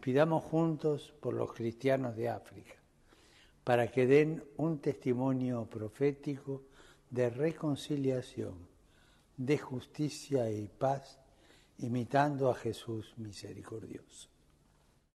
Pidamos juntos por los cristianos de África, para que den un testimonio profético de reconciliación, de justicia y paz, imitando a Jesús misericordioso.